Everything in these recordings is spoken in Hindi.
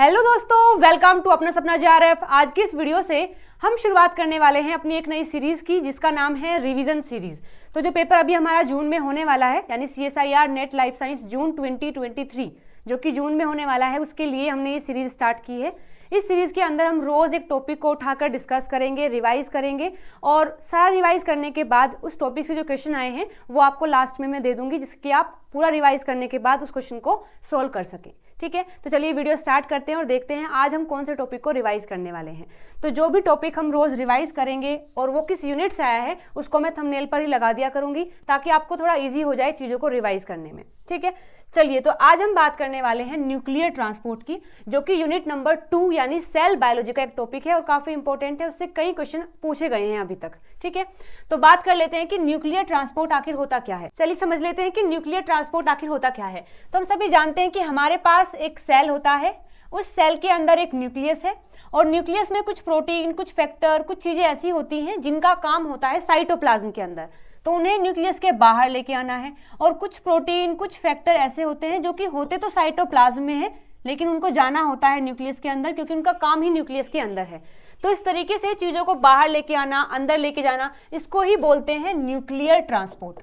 हेलो दोस्तों वेलकम टू अपना सपना जे आज की इस वीडियो से हम शुरुआत करने वाले हैं अपनी एक नई सीरीज़ की जिसका नाम है रिवीजन सीरीज़ तो जो पेपर अभी हमारा जून में होने वाला है यानी C S I R NET life science June 2023 जो कि जून में होने वाला है उसके लिए हमने ये सीरीज़ स्टार्ट की है इस सीरीज़ के अंदर हम रोज़ एक टॉपिक को उठाकर डिस्कस करेंगे रिवाइज करेंगे और सारा रिवाइज करने के बाद उस टॉपिक से जो क्वेश्चन आए हैं वो आपको लास्ट में मैं दे दूंगी जिसकी आप पूरा रिवाइज करने के बाद उस क्वेश्चन को सोल्व कर सकें ठीक है तो चलिए वीडियो स्टार्ट करते हैं और देखते हैं आज हम कौन से टॉपिक को रिवाइज करने वाले हैं तो जो भी टॉपिक हम रोज़ रिवाइज करेंगे और वो किस यूनिट से आया है उसको मैं थंबनेल पर ही लगा दिया करूंगी ताकि आपको थोड़ा ईजी हो जाए चीज़ों को रिवाइज करने में ठीक है चलिए तो आज हम बात करने वाले हैं न्यूक्लियर ट्रांसपोर्ट की जो कि यूनिट नंबर टू यानी सेल बायोलॉजी का एक टॉपिक है और काफ़ी इंपॉर्टेंट है उससे कई क्वेश्चन पूछे गए हैं अभी तक ठीक है तो बात कर लेते हैं कि न्यूक्लियर ट्रांसपोर्ट आखिर होता क्या है चलिए समझ लेते हैं कि न्यूक्लियर ट्रांसपोर्ट आखिर होता क्या है तो हम सभी जानते हैं कि हमारे पास एक सेल होता है उस सेल के अंदर एक न्यूक्लियस है और न्यूक्लियस में कुछ प्रोटीन कुछ फैक्टर कुछ चीज़ें ऐसी होती हैं जिनका काम होता है साइटोप्लाज्म के अंदर तो उन्हें न्यूक्लियस के बाहर लेके आना है और कुछ प्रोटीन कुछ फैक्टर ऐसे होते हैं जो कि होते तो साइटोप्लाज्म में है लेकिन उनको जाना होता है न्यूक्लियस के अंदर क्योंकि उनका काम ही न्यूक्लियस के अंदर है तो इस तरीके से चीज़ों को बाहर लेके आना अंदर लेके जाना इसको ही बोलते हैं न्यूक्लियर ट्रांसपोर्ट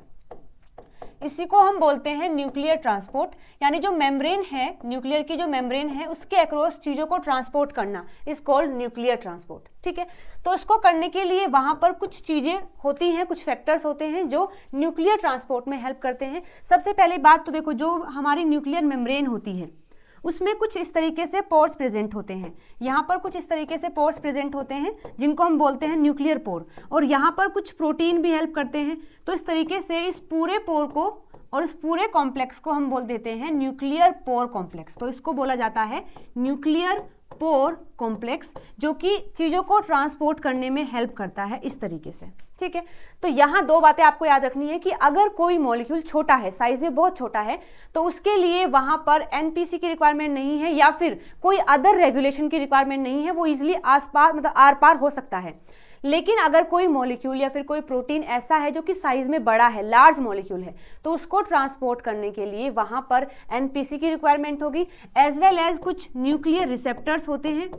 इसी को हम बोलते हैं न्यूक्लियर ट्रांसपोर्ट यानी जो मेम्ब्रेन है न्यूक्लियर की जो मेम्ब्रेन है उसके अक्रॉस चीज़ों को ट्रांसपोर्ट करना इस कॉल्ड न्यूक्लियर ट्रांसपोर्ट ठीक है तो इसको करने के लिए वहाँ पर कुछ चीज़ें होती हैं कुछ फैक्टर्स होते हैं जो न्यूक्लियर ट्रांसपोर्ट में हेल्प करते हैं सबसे पहले बात तो देखो जो हमारी न्यूक्लियर मेम्ब्रेन होती है उसमें कुछ इस तरीके से पोर्स प्रेजेंट होते हैं यहाँ पर कुछ इस तरीके से पोर्स प्रेजेंट होते हैं जिनको हम बोलते हैं न्यूक्लियर पोर और यहाँ पर कुछ प्रोटीन भी हेल्प करते हैं तो इस तरीके से इस पूरे पोर को और इस पूरे कॉम्प्लेक्स को हम बोल देते हैं न्यूक्लियर पोर कॉम्प्लेक्स तो इसको बोला जाता है न्यूक्लियर पोर कॉम्प्लेक्स जो कि चीज़ों को ट्रांसपोर्ट करने में हेल्प करता है इस तरीके से ठीक है तो यहाँ दो बातें आपको याद रखनी है कि अगर कोई मॉलिक्यूल छोटा है साइज में बहुत छोटा है तो उसके लिए वहाँ पर एन की रिक्वायरमेंट नहीं है या फिर कोई अदर रेगुलेशन की रिक्वायरमेंट नहीं है वो इजिली आस पार मतलब आर पार हो सकता है लेकिन अगर कोई मॉलिक्यूल या फिर कोई प्रोटीन ऐसा है जो कि साइज में बड़ा है लार्ज मॉलिक्यूल है तो उसको ट्रांसपोर्ट करने के लिए वहाँ पर एनपीसी की रिक्वायरमेंट होगी एज वेल एज कुछ न्यूक्लियर रिसेप्टर्स होते हैं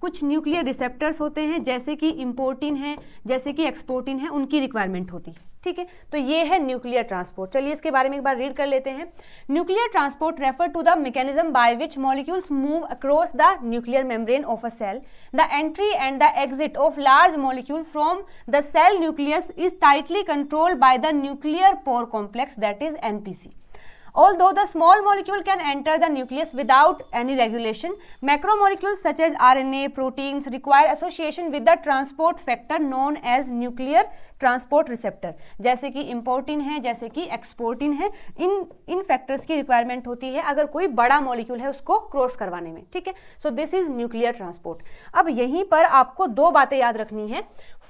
कुछ न्यूक्लियर रिसेप्टर्स होते हैं जैसे कि इम्पोर्टिन है जैसे कि एक्सपोर्टिन है उनकी रिक्वायरमेंट होती है ठीक है तो ये है न्यूक्लियर ट्रांसपोर्ट चलिए इसके बारे में एक बार रीड कर लेते हैं nuclear transport refer to the mechanism by which molecules move across the nuclear membrane of a cell the entry and the exit of large molecule from the cell nucleus is tightly controlled by the nuclear pore complex that is NPC although the small molecule can enter the nucleus without any regulation molecule such as R N A protein require association with the transport factor known as nuclear transport receptor जैसे कि इम्पोर्टिन है जैसे कि एक्सपोर्टिन है इन इन फैक्टर्स की रिक्वायरमेंट होती है अगर कोई बड़ा मॉलिक्यूल है उसको क्रॉस करवाने में ठीक है so this is nuclear transport अब यहीं पर आपको दो बातें याद रखनी है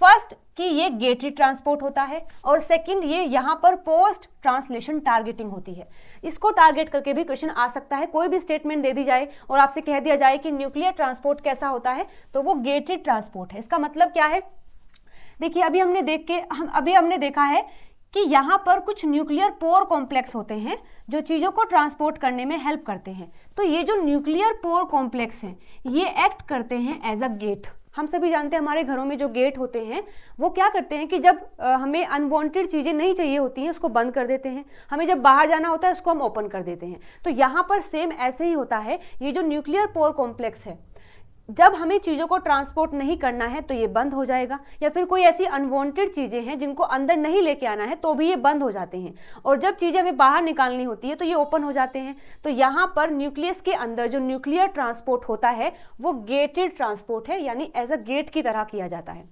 फर्स्ट कि ये गेटरी ट्रांसपोर्ट होता है और सेकंड ये यहाँ पर पोस्ट ट्रांसलेशन टारगेटिंग होती है इसको टारगेट करके भी क्वेश्चन आ सकता है कोई भी स्टेटमेंट दे दी जाए और आपसे कह दिया जाए कि न्यूक्लियर ट्रांसपोर्ट कैसा होता है तो वो गेटरी ट्रांसपोर्ट है इसका मतलब क्या है देखिए अभी हमने देख के हम अभी हमने देखा है कि यहाँ पर कुछ न्यूक्लियर पोर कॉम्प्लेक्स होते हैं जो चीज़ों को ट्रांसपोर्ट करने में हेल्प करते हैं तो ये जो न्यूक्लियर पोर कॉम्प्लेक्स हैं ये एक्ट करते हैं एज अ गेट हम सभी जानते हैं हमारे घरों में जो गेट होते हैं वो क्या करते हैं कि जब हमें अनवांटेड चीज़ें नहीं चाहिए होती हैं उसको बंद कर देते हैं हमें जब बाहर जाना होता है उसको हम ओपन कर देते हैं तो यहाँ पर सेम ऐसे ही होता है ये जो न्यूक्लियर पोर कॉम्प्लेक्स है जब हमें चीज़ों को ट्रांसपोर्ट नहीं करना है तो ये बंद हो जाएगा या फिर कोई ऐसी अनवांटेड चीज़ें हैं जिनको अंदर नहीं लेके आना है तो भी ये बंद हो जाते हैं और जब चीज़ें हमें बाहर निकालनी होती है तो ये ओपन हो जाते हैं तो यहाँ पर न्यूक्लियस के अंदर जो न्यूक्लियर ट्रांसपोर्ट होता है वो गेटेड ट्रांसपोर्ट है यानी एज अ गेट की तरह किया जाता है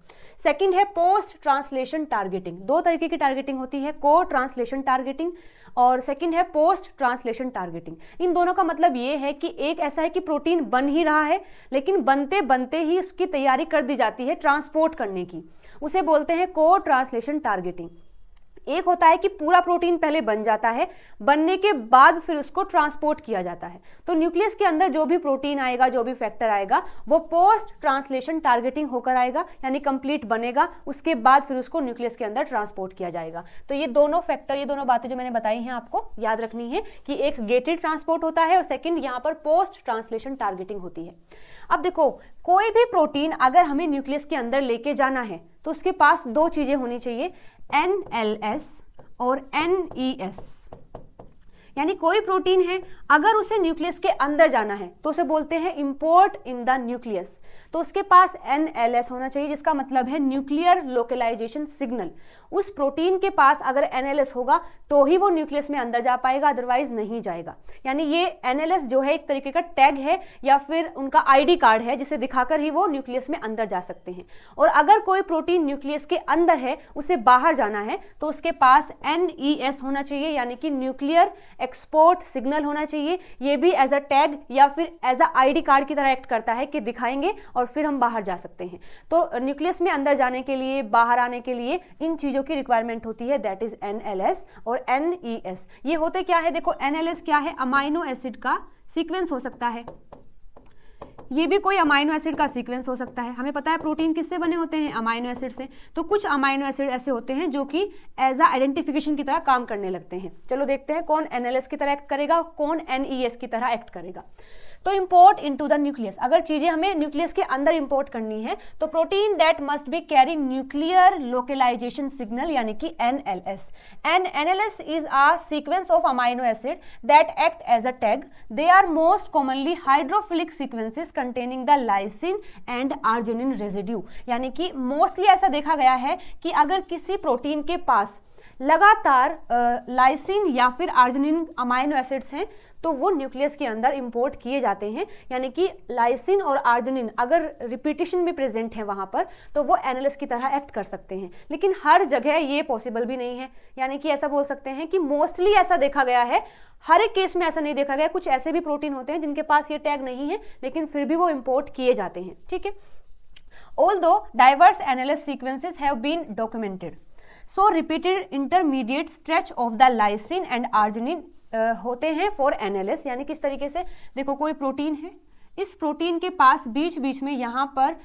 सेकेंड है पोस्ट ट्रांसलेशन टारगेटिंग दो तरीके की टारगेटिंग होती है को ट्रांसलेशन टारगेटिंग और सेकेंड है पोस्ट ट्रांसलेशन टारगेटिंग इन दोनों का मतलब ये है कि एक ऐसा है कि प्रोटीन बन ही रहा है लेकिन बनते बनते ही उसकी तैयारी कर दी जाती है ट्रांसपोर्ट करने की उसे बोलते हैं को ट्रांसलेशन टारगेटिंग एक होता है कि पूरा प्रोटीन पहले बन जाता है बनने के बाद फिर उसको ट्रांसपोर्ट किया जाता है तो न्यूक्लियस के अंदर जो भी प्रोटीन आएगा जो भी फैक्टर आएगा वो पोस्ट ट्रांसलेशन टारगेटिंग होकर आएगा यानी कंप्लीट बनेगा उसके बाद फिर उसको न्यूक्लियस के अंदर ट्रांसपोर्ट किया जाएगा तो ये दोनों फैक्टर ये दोनों बातें जो मैंने बताई हैं आपको याद रखनी है कि एक गेटेड ट्रांसपोर्ट होता है और सेकेंड यहाँ पर पोस्ट ट्रांसलेशन टारगेटिंग होती है अब देखो कोई भी प्रोटीन अगर हमें न्यूक्लियस के अंदर लेके जाना है तो उसके पास दो चीज़ें होनी चाहिए एन एल एस और एन ई एस यानी कोई प्रोटीन है अगर उसे न्यूक्लियस के अंदर जाना है तो उसे बोलते हैं इम्पोर्ट इन द न्यूक्लियस तो उसके पास एन एल एस होना चाहिए जिसका मतलब है न्यूक्लियर लोकलाइजेशन सिग्नल उस प्रोटीन के पास अगर एन एल एस होगा तो ही वो न्यूक्लियस में अंदर जा पाएगा अदरवाइज नहीं जाएगा यानी ये एन एल एस जो है एक तरीके का टैग है या फिर उनका आई डी कार्ड है जिसे दिखाकर ही वो न्यूक्लियस में अंदर जा सकते हैं और अगर कोई प्रोटीन न्यूक्लियस के अंदर है उसे बाहर जाना है तो उसके पास एन ई एस होना चाहिए यानी कि न्यूक्लियर एक्सपोर्ट सिग्नल होना चाहिए ये भी एज अ टैग या फिर एज अ आईडी कार्ड की तरह एक्ट करता है कि दिखाएंगे और फिर हम बाहर जा सकते हैं तो न्यूक्लियस में अंदर जाने के लिए बाहर आने के लिए इन चीज़ों की रिक्वायरमेंट होती है दैट इज एन और एन e ये होते क्या है देखो एन क्या है अमाइनो एसिड का सीक्वेंस हो सकता है ये भी कोई अमाइनो एसिड का सीक्वेंस हो सकता है हमें पता है प्रोटीन किससे बने होते हैं अमाइनो एसिड से तो कुछ अमाइनो एसिड ऐसे होते हैं जो कि एज आ आइडेंटिफिकेशन की तरह काम करने लगते हैं चलो देखते हैं कौन एनएलएस की तरह एक्ट करेगा कौन एन e की तरह एक्ट करेगा तो इम्पोर्ट टू द न्यूक्लियस अगर चीज़ें हमें न्यूक्लियस के अंदर इम्पोर्ट करनी है तो protein that must be carry nuclear localisation signal यानी कि N L S N N L S is a sequence of amino acid that act as a tag they are most commonly hydrophilic sequences containing the lysine and arginine residue यानी कि मोस्टली ऐसा देखा गया है कि अगर किसी प्रोटीन के पास लगातार लाइसिन या फिर आर्जिन अमाइनो एसिड्स हैं तो वो न्यूक्लियस के अंदर इम्पोर्ट किए जाते हैं यानी कि लाइसिन और आर्जुनिन अगर रिपीटेशन में प्रेजेंट है वहाँ पर तो वो एनालिस की तरह एक्ट कर सकते हैं लेकिन हर जगह ये पॉसिबल भी नहीं है यानी कि ऐसा बोल सकते हैं कि मोस्टली ऐसा देखा गया है हर एक केस में ऐसा नहीं देखा गया कुछ ऐसे भी प्रोटीन होते हैं जिनके पास ये टैग नहीं है लेकिन फिर भी वो इम्पोर्ट किए जाते हैं ठीक है although diverse NLS sequences have been documented so repeated intermediate stretch of the lysine and arginine होते हैं फॉर एनालिस यानी किस तरीके से देखो कोई प्रोटीन है इस प्रोटीन के पास बीच बीच में यहाँ पर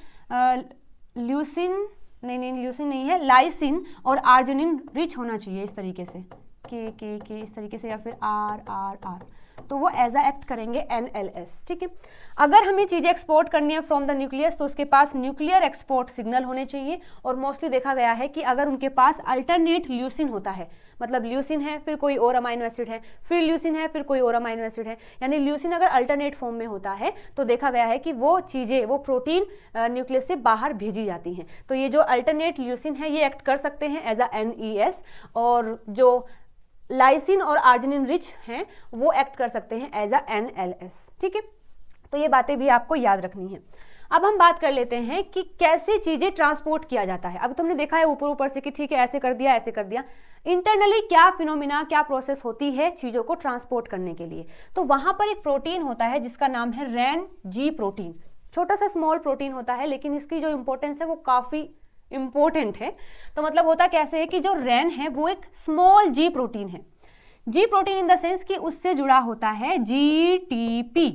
ल्यूसिन नहीं नहीं ल्यूसिन नहीं है लाइसिन और आर्जिनिन रिच होना चाहिए इस तरीके से के के के इस तरीके से या फिर आर आर आर तो वो एज अ एक्ट करेंगे एन एल एस ठीक है अगर हमें चीज़ें एक्सपोर्ट करनी है फ्रॉम द न्यूक्लियस तो उसके पास न्यूक्लियर एक्सपोर्ट सिग्नल होने चाहिए और मोस्टली देखा गया है कि अगर उनके पास अल्टरनेट ल्यूसिन होता है मतलब ल्यूसिन है फिर कोई और अमाइनो एसिड है फिर ल्यूसिन है फिर कोई और अमाइनो एसिड है यानी ल्यूसिन अगर अल्टरनेट फॉर्म में होता है तो देखा गया है कि वो चीज़ें वो प्रोटीन न्यूक्लियस से बाहर भेजी जाती हैं तो ये जो अल्टरनेट ल्यूसिन है ये एक्ट कर सकते हैं as a N E S और जो लाइसिन और आर्जिनिन रिच हैं वो एक्ट कर सकते हैं as a N L S ठीक है तो ये बातें भी आपको याद रखनी है अब हम बात कर लेते हैं कि कैसे चीज़ें ट्रांसपोर्ट किया जाता है अब तुमने तो देखा है ऊपर ऊपर से कि ठीक है ऐसे कर दिया ऐसे कर दिया इंटरनली क्या फिनोमिना क्या प्रोसेस होती है चीज़ों को ट्रांसपोर्ट करने के लिए तो वहाँ पर एक प्रोटीन होता है जिसका नाम है रैन जी प्रोटीन छोटा सा स्मॉल प्रोटीन होता है लेकिन इसकी जो इम्पोर्टेंस है वो काफ़ी इम्पोर्टेंट है तो मतलब होता कैसे है कि जो रैन है वो एक स्मॉल जी प्रोटीन है G protein in the sense कि उससे जुड़ा होता है जी टी पी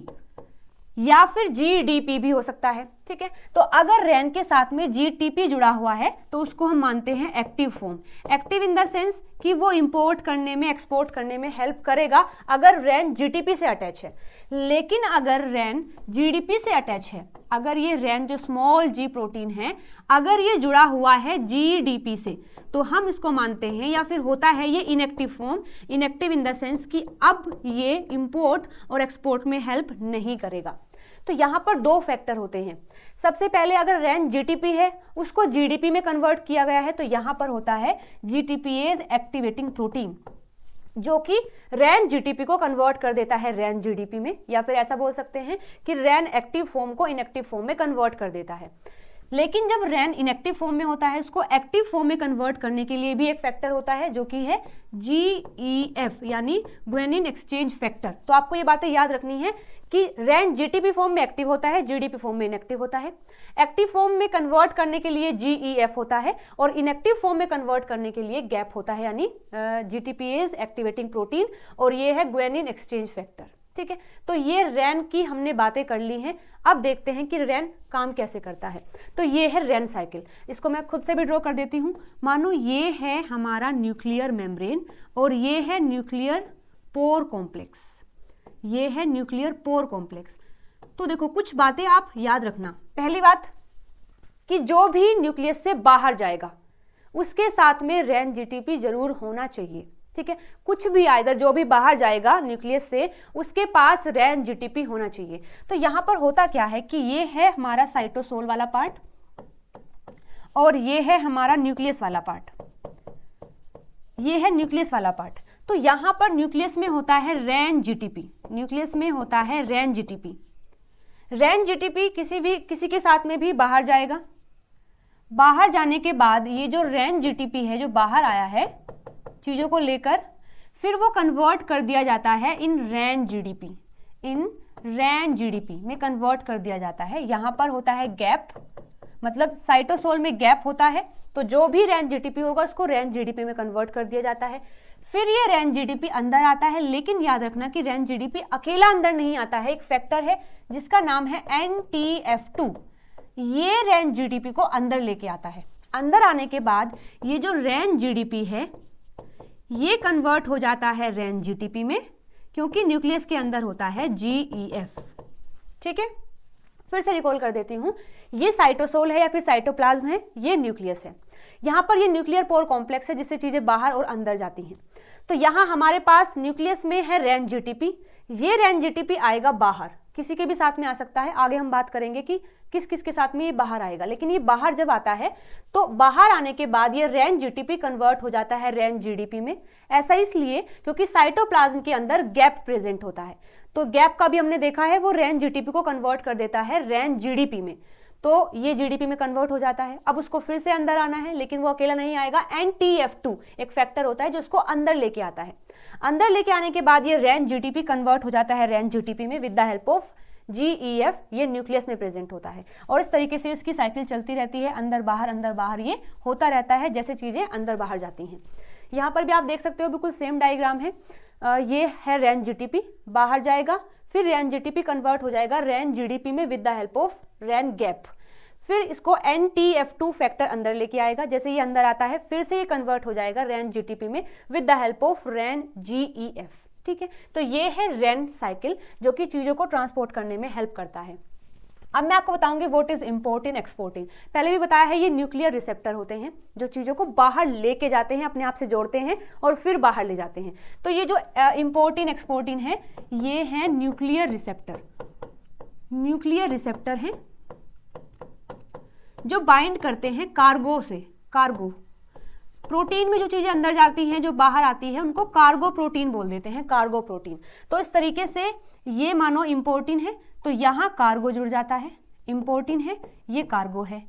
या फिर जी डी पी भी हो सकता है ठीक है तो अगर रैन के साथ में जीटीपी जुड़ा हुआ है तो उसको हम मानते हैं active form active in the sense कि वो इंपोर्ट करने में एक्सपोर्ट करने में हेल्प करेगा अगर रैन जीटीपी से अटैच है लेकिन अगर रैन जीडीपी से अटैच है अगर ये रैन जो स्मॉल जी प्रोटीन है अगर ये जुड़ा हुआ है जीडीपी से तो हम इसको मानते हैं या फिर होता है ये inactive form inactive in the sense कि अब ये इंपोर्ट और एक्सपोर्ट में हेल्प नहीं करेगा तो यहाँ पर दो फैक्टर होते हैं सबसे पहले अगर रैन जीटीपी है उसको जीडीपी में कन्वर्ट किया गया है तो यहाँ पर होता है जीटीपीएज एक्टिवेटिंग प्रोटीन जो कि रैन जीटीपी को कन्वर्ट कर देता है रैन जीडीपी में या फिर ऐसा बोल सकते हैं कि रैन एक्टिव फॉर्म को इनएक्टिव फॉर्म में कन्वर्ट कर देता है लेकिन जब रैन इनएक्टिव फॉर्म में होता है उसको एक्टिव फॉर्म में कन्वर्ट करने के लिए भी एक फैक्टर होता है जो कि है जी ई एफ यानी ग्वेनिन एक्सचेंज फैक्टर तो आपको ये बातें याद रखनी है कि रैन जीटीपी फॉर्म में एक्टिव होता है जीडीपी फॉर्म में इनएक्टिव होता है एक्टिव फॉर्म में कन्वर्ट करने के लिए एफ e होता है और इनएक्टिव फॉर्म में कन्वर्ट करने के लिए गैप होता है यानी जीटीपी इज एक्टिवेटिंग प्रोटीन और ये है ग्वेनिन एक्सचेंज फैक्टर ठीक है तो ये रैन की हमने बातें कर ली हैं अब देखते हैं कि रैन काम कैसे करता है तो ये है रैन साइकिल इसको मैं खुद से भी ड्रॉ कर देती हूँ मानो ये है हमारा न्यूक्लियर मेम्ब्रेन और ये है न्यूक्लियर पोर कॉम्प्लेक्स ये है न्यूक्लियर पोर कॉम्प्लेक्स तो देखो कुछ बातें आप याद रखना पहली बात कि जो भी न्यूक्लियस से बाहर जाएगा उसके साथ में रैन जी जरूर होना चाहिए ठीक है कुछ भी आइधर जो भी बाहर जाएगा न्यूक्लियस से उसके पास रैन जीटीपी होना चाहिए तो यहां पर होता क्या है कि ये है हमारा साइटोसोल वाला पार्ट और ये है हमारा न्यूक्लियस वाला पार्ट ये है न्यूक्लियस वाला पार्ट तो यहां पर न्यूक्लियस में होता है रैन जीटीपी न्यूक्लियस में होता है रैन जीटीपी रैन जीटीपी किसी भी किसी के साथ में भी बाहर जाएगा बाहर जाने के बाद ये जो रैन जीटीपी है जो बाहर आया है चीज़ों को लेकर फिर वो कन्वर्ट कर दिया जाता है in Ran GDP in Ran GDP में कन्वर्ट कर दिया जाता है यहाँ पर होता है गैप मतलब साइटोसोल में गैप होता है तो जो भी रैन जीडीपी होगा उसको रैन जीडीपी में कन्वर्ट कर दिया जाता है फिर ये रैन जीडीपी अंदर आता है लेकिन याद रखना कि रैन जीडीपी अकेला अंदर नहीं आता है एक फैक्टर है जिसका नाम है एन टी एफ टू ये रैन जीडीपी को अंदर लेके आता है अंदर आने के बाद ये जो रैन जीडीपी है ये कन्वर्ट हो जाता है रेन जीटीपी में क्योंकि न्यूक्लियस के अंदर होता है जीईएफ e ठीक है फिर से रिकॉल कर देती हूँ ये साइटोसोल है या फिर साइटोप्लाज्म है ये न्यूक्लियस है यहाँ पर ये न्यूक्लियर पोर कॉम्प्लेक्स है जिससे चीज़ें बाहर और अंदर जाती हैं तो यहाँ हमारे पास न्यूक्लियस में है रेन जीटीपी ये रेन जीटीपी आएगा बाहर किसी के भी साथ में आ सकता है आगे हम बात करेंगे कि किस किस के साथ में ये बाहर आएगा लेकिन ये बाहर जब आता है तो बाहर आने के बाद ये रैन जीटीपी कन्वर्ट हो जाता है रैन जीडीपी में ऐसा इसलिए क्योंकि साइटोप्लाज्म के अंदर गैप प्रेजेंट होता है तो गैप का भी हमने देखा है वो रैन जीटीपी को कन्वर्ट कर देता है रैन जीडीपी में तो ये जीडीपी में कन्वर्ट हो जाता है अब उसको फिर से अंदर आना है लेकिन वो अकेला नहीं आएगा एन एक फैक्टर होता है जो उसको अंदर लेके आता है अंदर लेके आने के बाद ये रैन जीटीपी कन्वर्ट हो जाता है रैन जीटीपी में with the help of F ये न्यूक्लियस में प्रेजेंट होता है और इस तरीके से इसकी साइकिल चलती रहती है अंदर बाहर अंदर बाहर ये होता रहता है जैसे चीज़ें अंदर बाहर जाती हैं यहाँ पर भी आप देख सकते हो बिल्कुल सेम डायग्राम है आ, ये है रैन जीटीपी बाहर जाएगा फिर रैन जीटीपी कन्वर्ट हो जाएगा रैन जीडीपी में with the help of Ran GAP फिर इसको N T F two factor अंदर लेके आएगा जैसे ये अंदर आता है फिर से ये कन्वर्ट हो जाएगा रैन जी में with the help of Ran G E F ठीक है तो ये है रैन साइकिल जो कि चीज़ों को ट्रांसपोर्ट करने में हेल्प करता है अब मैं आपको बताऊंगी वॉट इज़ इम्पोर्टिंग एक्सपोर्टिंग पहले भी बताया है ये न्यूक्लियर रिसेप्टर होते हैं जो चीज़ों को बाहर लेके जाते हैं अपने आप से जोड़ते हैं और फिर बाहर ले जाते हैं तो ये जो इम्पोर्टिंग एक्सपोर्टिंग है ये है न्यूक्लियर रिसेप्टर न्यूक्लियर रिसेप्टर है जो बाइंड करते हैं कार्गो से कार्गो प्रोटीन में जो चीज़ें अंदर जाती हैं जो बाहर आती है उनको कार्गो प्रोटीन बोल देते हैं कार्गो प्रोटीन तो इस तरीके से ये मानो इम्पोर्टिन है तो यहाँ कार्गो जुड़ जाता है इम्पोर्टिन है ये कार्गो है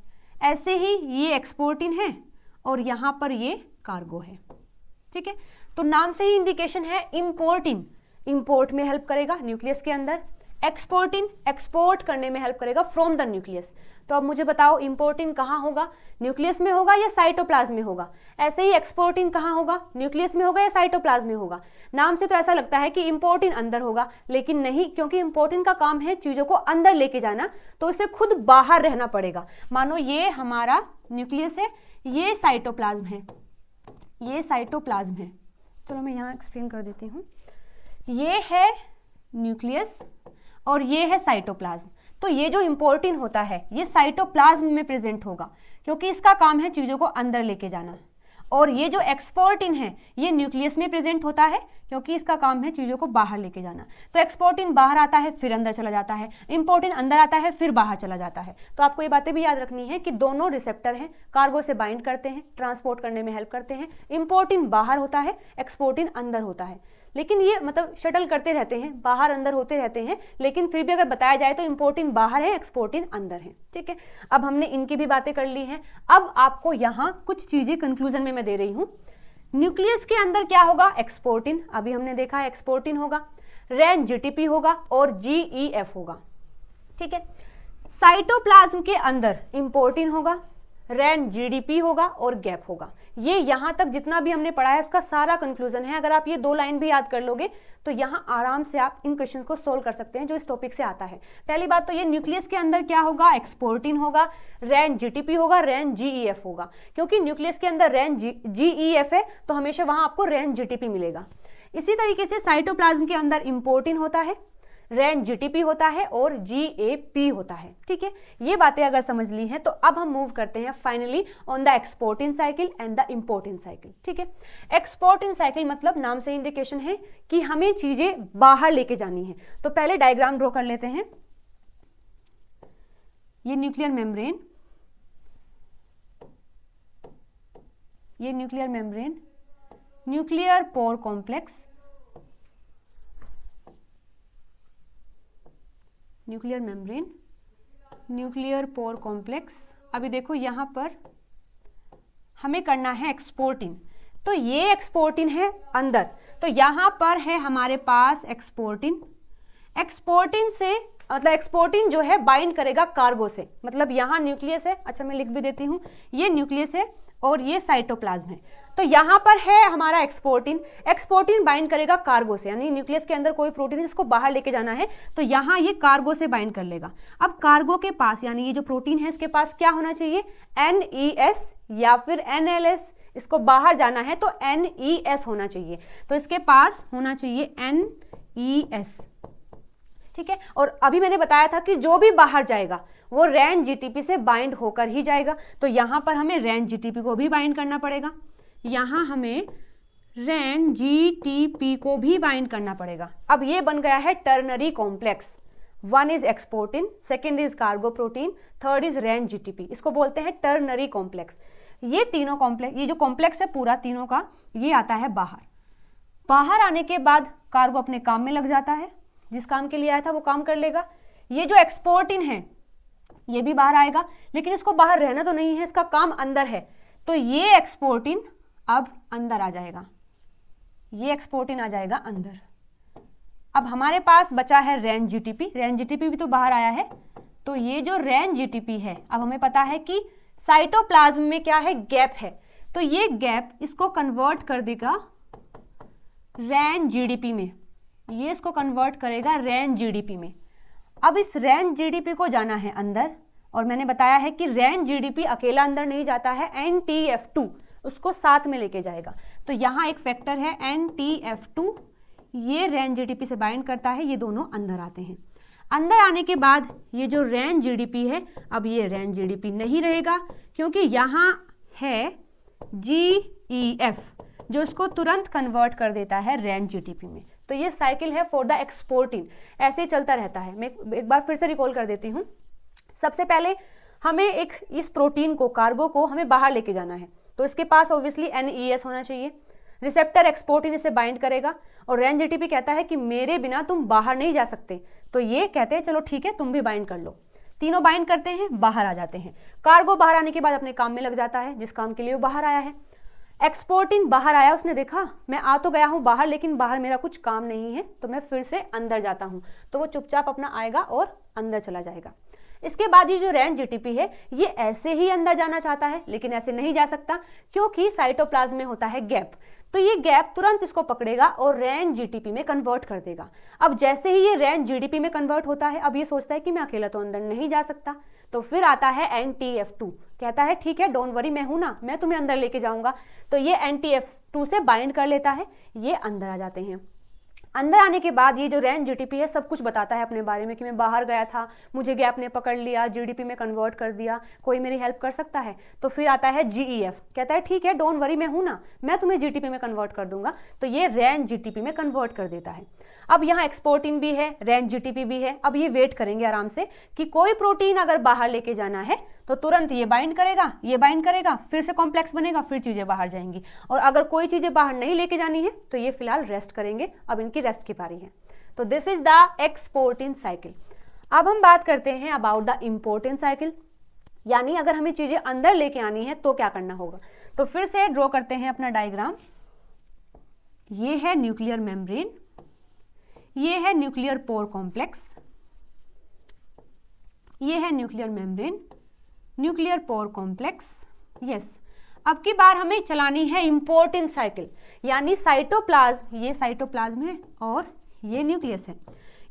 ऐसे ही ये एक्सपोर्टिन है और यहाँ पर ये कार्गो है ठीक है तो नाम से ही इंडिकेशन है इम्पोर्टिन इम्पोर्ट में हेल्प करेगा न्यूक्लियस के अंदर एक्सपोर्टिंग एक्सपोर्ट करने में हेल्प करेगा फ्रॉम द न्यूक्लियस तो अब मुझे बताओ इम्पोर्टिंग कहाँ होगा न्यूक्लियस में होगा या साइटोप्लाज्म में होगा ऐसे ही एक्सपोर्टिंग कहाँ होगा न्यूक्लियस में होगा या साइटोप्लाज्म में होगा नाम से तो ऐसा लगता है कि इंपोर्टिंग अंदर होगा लेकिन नहीं क्योंकि इम्पोर्टिंग का काम है चीज़ों को अंदर लेके जाना तो उसे खुद बाहर रहना पड़ेगा मानो ये हमारा न्यूक्लियस है ये साइटोप्लाज्म है ये साइटोप्लाज्म है चलो मैं यहाँ एक्सप्लेन कर देती हूँ ये है न्यूक्लियस और ये है साइटोप्लाज्म तो ये जो इम्पोर्टिन होता है ये साइटोप्लाज्म में प्रेजेंट होगा क्योंकि इसका काम है चीज़ों को अंदर लेके जाना और ये जो एक्सपोर्टिन है ये न्यूक्लियस में प्रेजेंट होता है क्योंकि इसका काम है चीज़ों को बाहर लेके जाना तो एक्सपोर्टिन बाहर आता है फिर अंदर चला जाता है इम्पोर्टिन अंदर आता है फिर बाहर चला जाता है तो आपको ये बातें भी याद रखनी है कि दोनों रिसेप्टर हैं कार्गो से बाइंड करते हैं ट्रांसपोर्ट करने में हेल्प करते हैं इम्पोर्टिन बाहर होता है एक्सपोर्टिन अंदर होता है लेकिन ये मतलब शटल करते रहते हैं बाहर अंदर होते रहते हैं लेकिन फिर भी अगर बताया जाए तो इम्पोर्टिन बाहर है एक्सपोर्टिंग अंदर है ठीक है अब हमने इनकी भी बातें कर ली हैं अब आपको यहाँ कुछ चीज़ें कंक्लूजन में मैं दे रही हूँ न्यूक्लियस के अंदर क्या होगा एक्सपोर्टिन अभी हमने देखा है एक्सपोर्टिन होगा रैन जीटीपी होगा और जीईएफ e होगा ठीक है साइटोप्लाज्म के अंदर इम्पोर्टिन होगा रैन जीडीपी होगा और गैप होगा ये यहां तक जितना भी हमने पढ़ा है उसका सारा कंक्लूजन है अगर आप ये दो लाइन भी याद कर लोगे तो यहाँ आराम से आप इन क्वेश्चन को सोल्व कर सकते हैं जो इस टॉपिक से आता है पहली बात तो ये न्यूक्लियस के अंदर क्या होगा एक्सपोर्टिन होगा रैन जीटीपी होगा रैन जीईएफ e होगा क्योंकि न्यूक्लियस के अंदर रैन जीईएफ e है तो हमेशा वहां आपको रैन जीटीपी मिलेगा इसी तरीके से साइटोप्लाज्म के अंदर इम्पोर्टिन होता है रैन जीटीपी होता है और जीएपी होता है ठीक है ये बातें अगर समझ ली हैं तो अब हम मूव करते हैं finally on the exportin cycle and the importin cycle ठीक है एक्सपोर्ट इन साइकिल मतलब नाम से इंडिकेशन है कि हमें चीज़ें बाहर लेके जानी है तो पहले डायग्राम ड्रॉ कर लेते हैं ये न्यूक्लियर मेम्ब्रेन ये nuclear membrane nuclear pore complex nuclear membrane nuclear pore complex अभी देखो यहाँ पर हमें करना है एक्सपोर्टिंग तो ये एक्सपोर्टिन है अंदर तो यहाँ पर है हमारे पास एक्सपोर्टिन एक्सपोर्टिन से मतलब एक्सपोर्टिन जो है बाइंड करेगा कार्गो से मतलब यहाँ न्यूक्लियस है अच्छा मैं लिख भी देती हूँ ये न्यूक्लियस है और ये साइटोप्लाज्म है तो यहां पर है हमारा एक्सपोर्टिन एक्सपोर्टिन बाइंड करेगा कार्गो से यानी न्यूक्लियस के अंदर कोई प्रोटीन इसको बाहर लेके जाना है तो यहां ये कार्गो से बाइंड कर लेगा अब कार्गो के पास यानी ये जो प्रोटीन है इसके पास क्या होना चाहिए एन e या फिर एन एल एस इसको बाहर जाना है तो एन ई एस होना चाहिए तो इसके पास होना चाहिए एन ई एस ठीक है और अभी मैंने बताया था कि जो भी बाहर जाएगा वो रैन जीटीपी से बाइंड होकर ही जाएगा तो यहां पर हमें रैन जीटीपी को भी बाइंड करना पड़ेगा यहाँ हमें रैन जी टी पी को भी बाइंड करना पड़ेगा अब ये बन गया है ternary complex one is exportin second is cargo protein third is Ran P इसको बोलते हैं टर्नरी कॉम्प्लेक्स ये तीनों कॉम्प्लेक्स ये जो कॉम्प्लेक्स है पूरा तीनों का ये आता है बाहर बाहर आने के बाद कार्गो अपने काम में लग जाता है जिस काम के लिए आया था वो काम कर लेगा ये जो एक्सपोर्टिन है ये भी बाहर आएगा लेकिन इसको बाहर रहना तो नहीं है इसका काम अंदर है तो ये एक्सपोर्टिन अब अंदर आ जाएगा ये एक्सपोर्टिन आ जाएगा अंदर अब हमारे पास बचा है रैन जीटीपी रैन जीटीपी भी तो बाहर आया है तो ये जो रैन जीटीपी है अब हमें पता है कि साइटोप्लाज्म में क्या है गैप है तो ये गैप इसको कन्वर्ट कर देगा रैन जीडीपी में ये इसको कन्वर्ट करेगा रैन जीडीपी में अब इस रैन जीडीपी को जाना है अंदर और मैंने बताया है कि रैन जीडीपी अकेला अंदर नहीं जाता है एन टी एफ टू उसको साथ में लेके जाएगा तो यहाँ एक फैक्टर है एन टी एफ टू ये रैन जीडीपी से बाइंड करता है ये दोनों अंदर आते हैं अंदर आने के बाद ये जो रैन जीडीपी है अब ये रैन जीडीपी नहीं रहेगा क्योंकि यहाँ है जी ई एफ जो इसको तुरंत कन्वर्ट कर देता है रैन जीडीपी में तो ये साइकिल है फॉर द एक्सपोर्टिंग ऐसे ही चलता रहता है मैं एक बार फिर से रिकॉल कर देती हूँ सबसे पहले हमें एक इस प्रोटीन को कार्गो को हमें बाहर लेके जाना है तो इसके पास ऑब्वियसली एन e होना चाहिए रिसेप्टर एक्सपोर्ट इन इसे बाइंड करेगा और रैन जीटीपी कहता है कि मेरे बिना तुम बाहर नहीं जा सकते तो ये कहते हैं चलो ठीक है तुम भी बाइंड कर लो तीनों बाइंड करते हैं बाहर आ जाते हैं कार्गो बाहर आने के बाद अपने काम में लग जाता है जिस काम के लिए वो बाहर आया है एक्सपोर्टिंग बाहर आया उसने देखा मैं आ तो गया हूँ बाहर लेकिन बाहर मेरा कुछ काम नहीं है तो मैं फिर से अंदर जाता हूँ तो वो चुपचाप अपना आएगा और अंदर चला जाएगा इसके बाद ये जो रैन जीटीपी है ये ऐसे ही अंदर जाना चाहता है लेकिन ऐसे नहीं जा सकता क्योंकि साइटोप्लाज्म में होता है गैप तो ये गैप तुरंत इसको पकड़ेगा और रैन जीटीपी में कन्वर्ट कर देगा अब जैसे ही ये रैन जीडीपी में कन्वर्ट होता है अब ये सोचता है कि मैं अकेला तो अंदर नहीं जा सकता तो फिर आता है एन टी एफ टू कहता है ठीक है डोंट वरी मैं हूं ना मैं तुम्हें अंदर लेके जाऊंगा तो ये एन टी एफ टू से बाइंड कर लेता है ये अंदर आ जाते हैं अंदर आने के बाद ये जो रैन जीडीपी है सब कुछ बताता है अपने बारे में कि मैं बाहर गया था मुझे गैप ने पकड़ लिया जीडीपी में कन्वर्ट कर दिया कोई मेरी हेल्प कर सकता है तो फिर आता है जीईएफ e कहता है ठीक है डोंट वरी मैं हूँ ना मैं तुम्हें जीटीपी में कन्वर्ट कर दूंगा तो ये रैन जीटीपी में कन्वर्ट कर देता है अब यहाँ एक्सपोर्टिंग भी है रैन जीटीपी भी है अब ये वेट करेंगे आराम से कि कोई प्रोटीन अगर बाहर लेके जाना है तो तुरंत ये बाइंड करेगा ये बाइंड करेगा फिर से कॉम्प्लेक्स बनेगा फिर चीज़ें बाहर जाएंगी और अगर कोई चीज़ें बाहर नहीं लेके जानी है तो ये फिलहाल रेस्ट करेंगे अब इनकी रेस्ट की बारी है तो this is the exporting cycle अब हम बात करते हैं अबाउट द इम्पोर्टेंट साइकिल यानी अगर हमें चीजें अंदर लेके आनी है तो क्या करना होगा तो फिर से ड्रॉ करते हैं अपना डायग्राम ये है न्यूक्लियर मेम्ब्रेन ये है न्यूक्लियर पोर कॉम्प्लेक्स ये है nuclear membrane nuclear pore complex yes अब की बार हमें चलानी है इम्पोर्टेंट साइकिल यानी साइटोप्लाज्म ये साइटोप्लाज्म है और ये न्यूक्लियस है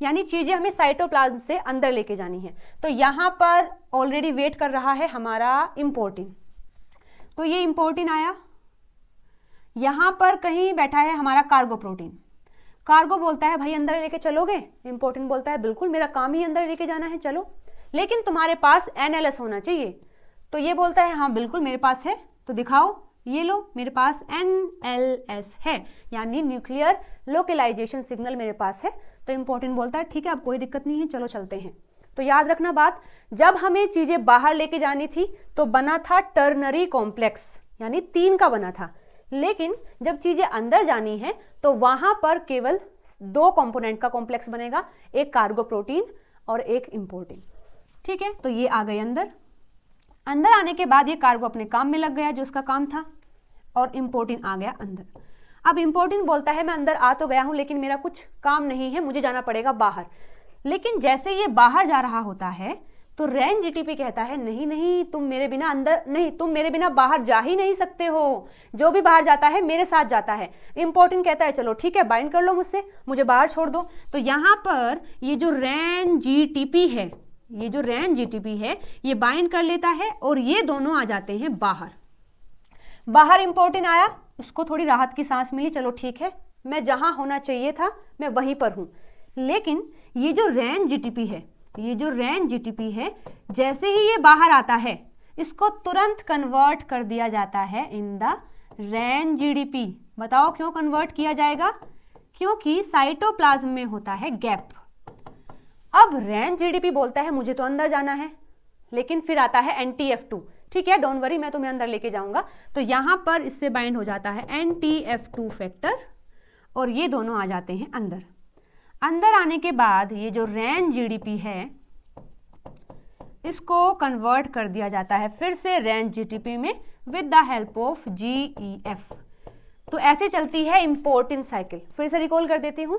यानी चीज़ें हमें साइटोप्लाज्म से अंदर लेके जानी है तो यहां पर ऑलरेडी वेट कर रहा है हमारा इम्पोर्टिन तो ये इम्पोर्टिन आया यहां पर कहीं बैठा है हमारा कार्गो प्रोटीन कार्गो बोलता है भाई अंदर लेके चलोगे इम्पोर्टेंट बोलता है बिल्कुल मेरा काम ही अंदर लेके जाना है चलो लेकिन तुम्हारे पास एनएलएस होना चाहिए तो ये बोलता है हाँ बिल्कुल मेरे पास है तो दिखाओ ये लो मेरे पास एन एल एस है यानी न्यूक्लियर लोकलाइजेशन सिग्नल मेरे पास है तो इम्पोर्टेंट बोलता है ठीक है अब कोई दिक्कत नहीं है चलो चलते हैं तो याद रखना बात जब हमें चीज़ें बाहर लेके जानी थी तो बना था टर्नरी कॉम्प्लेक्स यानी तीन का बना था लेकिन जब चीज़ें अंदर जानी है तो वहाँ पर केवल दो कंपोनेंट का कॉम्प्लेक्स बनेगा एक कार्गो प्रोटीन और एक इम्पोर्टिन ठीक है तो ये आ गए अंदर अंदर आने के बाद ये कार्गो अपने काम में लग गया जो उसका काम था और इम्पोर्टेंट आ गया अंदर अब इम्पोर्टेंट बोलता है मैं अंदर आ तो गया हूँ लेकिन मेरा कुछ काम नहीं है मुझे जाना पड़ेगा बाहर लेकिन जैसे ये बाहर जा रहा होता है तो रैन जीटीपी कहता है नहीं नहीं तुम मेरे बिना अंदर नहीं तुम मेरे बिना बाहर जा ही नहीं सकते हो जो भी बाहर जाता है मेरे साथ जाता है इंपॉर्टेंट कहता है चलो ठीक है बाइंड कर लो मुझसे मुझे बाहर छोड़ दो तो यहाँ पर ये जो रैन जीटीपी है ये जो रैन जीटीपी है ये बाइंड कर लेता है और ये दोनों आ जाते हैं बाहर बाहर इंपोर्टेंट आया उसको थोड़ी राहत की सांस मिली चलो ठीक है मैं जहां होना चाहिए था मैं वहीं पर हूं लेकिन ये जो रैन जीटीपी है ये जो रैन जीटीपी है जैसे ही ये बाहर आता है इसको तुरंत कन्वर्ट कर दिया जाता है इन द रैन जीडीपी बताओ क्यों कन्वर्ट किया जाएगा क्योंकि साइटोप्लाज्म में होता है गैप अब रैन जीडीपी बोलता है मुझे तो अंदर जाना है लेकिन फिर आता है एन टी एफ टू ठीक है डोंट वरी मैं तुम्हें अंदर लेके जाऊंगा तो यहां पर इससे बाइंड हो जाता है N T F two factor और ये दोनों आ जाते हैं अंदर अंदर आने के बाद ये जो रैन जीडीपी है इसको कन्वर्ट कर दिया जाता है फिर से रैन जीडीपी में with the help of G E F तो ऐसे चलती है इम्पोर्टेंट साइकिल फिर से रिकॉल कर देती हूँ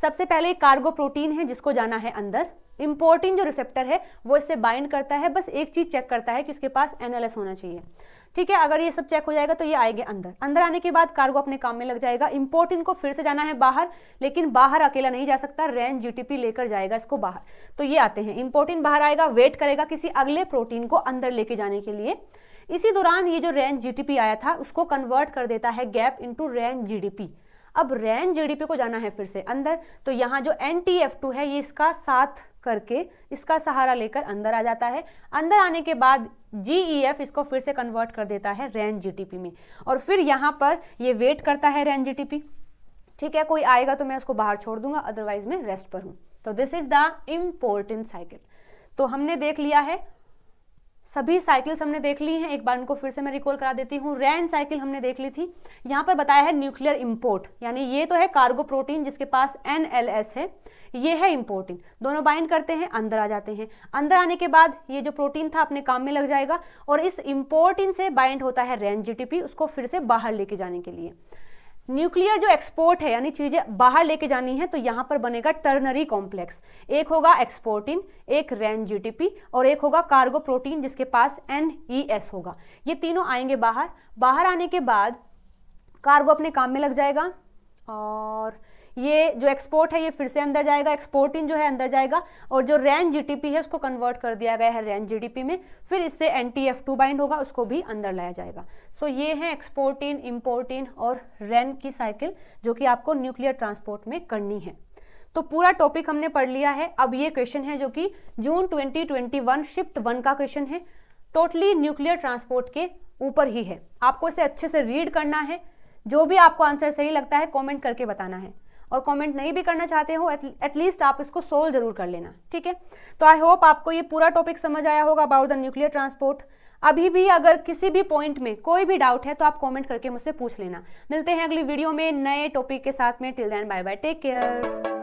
सबसे पहले कार्गो प्रोटीन है जिसको जाना है अंदर इम्पोर्टिन जो रिसेप्टर है वो इससे बाइंड करता है बस एक चीज़ चेक करता है कि उसके पास एनएलएस होना चाहिए ठीक है अगर ये सब चेक हो जाएगा तो ये आएगा अंदर अंदर आने के बाद कार्गो अपने काम में लग जाएगा इम्पोर्टिन को फिर से जाना है बाहर लेकिन बाहर अकेला नहीं जा सकता रैन जी लेकर जाएगा इसको बाहर तो ये आते हैं इम्पोर्टिन बाहर आएगा वेट करेगा किसी अगले प्रोटीन को अंदर लेके जाने के लिए इसी दौरान ये जो रैन जी आया था उसको कन्वर्ट कर देता है गैप इंटू रैन जी अब रैन जीडीपी को जाना है फिर से अंदर तो यहाँ जो एन है ये इसका साथ करके इसका सहारा लेकर अंदर आ जाता है अंदर आने के बाद एफ e इसको फिर से कन्वर्ट कर देता है रैन पी में और फिर यहाँ पर ये वेट करता है रैन पी ठीक है कोई आएगा तो मैं उसको बाहर छोड़ दूंगा अदरवाइज मैं रेस्ट पर हूँ तो this is the important cycle तो हमने देख लिया है सभी साइकिल्स हमने देख ली हैं एक बार उनको फिर से मैं रिकॉल करा देती हूँ रैन साइकिल हमने देख ली थी यहाँ पर बताया है न्यूक्लियर इम्पोर्ट यानी ये तो है कार्गो प्रोटीन जिसके पास एन है ये है इम्पोर्टिन दोनों बाइंड करते हैं अंदर आ जाते हैं अंदर आने के बाद ये जो प्रोटीन था अपने काम में लग जाएगा और इस इम्पोर्टिन से बाइंड होता है रैन जी उसको फिर से बाहर लेके जाने के लिए न्यूक्लियर जो एक्सपोर्ट है यानी चीज़ें बाहर लेके जानी है तो यहाँ पर बनेगा टर्नरी कॉम्प्लेक्स एक होगा एक्सपोर्टिन एक रैन जीटीपी और एक होगा कार्गो प्रोटीन जिसके पास एन ई एस होगा ये तीनों आएंगे बाहर बाहर आने के बाद कार्गो अपने काम में लग जाएगा और ये जो एक्सपोर्ट है ये फिर से अंदर जाएगा एक्सपोर्ट इन जो है अंदर जाएगा और जो रैन जीटीपी है उसको कन्वर्ट कर दिया गया है रैन जीडीपी में फिर इससे N T F two bind होगा उसको भी अंदर लाया जाएगा सो so, ये है एक्सपोर्ट इन इम्पोर्ट इन और रैन की साइकिल जो कि आपको न्यूक्लियर ट्रांसपोर्ट में करनी है तो पूरा टॉपिक हमने पढ़ लिया है अब ये क्वेश्चन है जो कि जून 2021 शिफ्ट वन का क्वेश्चन है टोटली न्यूक्लियर ट्रांसपोर्ट के ऊपर ही है आपको इसे अच्छे से रीड करना है जो भी आपको आंसर सही लगता है कमेंट करके बताना है और कमेंट नहीं भी करना चाहते हो एटलीस्ट आप इसको सोल्व जरूर कर लेना ठीक है तो आई होप आपको ये पूरा टॉपिक समझ आया होगा अबाउट द न्यूक्लियर ट्रांसपोर्ट अभी भी अगर किसी भी पॉइंट में कोई भी डाउट है तो आप कॉमेंट करके मुझसे पूछ लेना मिलते हैं अगली वीडियो में नए टॉपिक के साथ में till then bye bye take care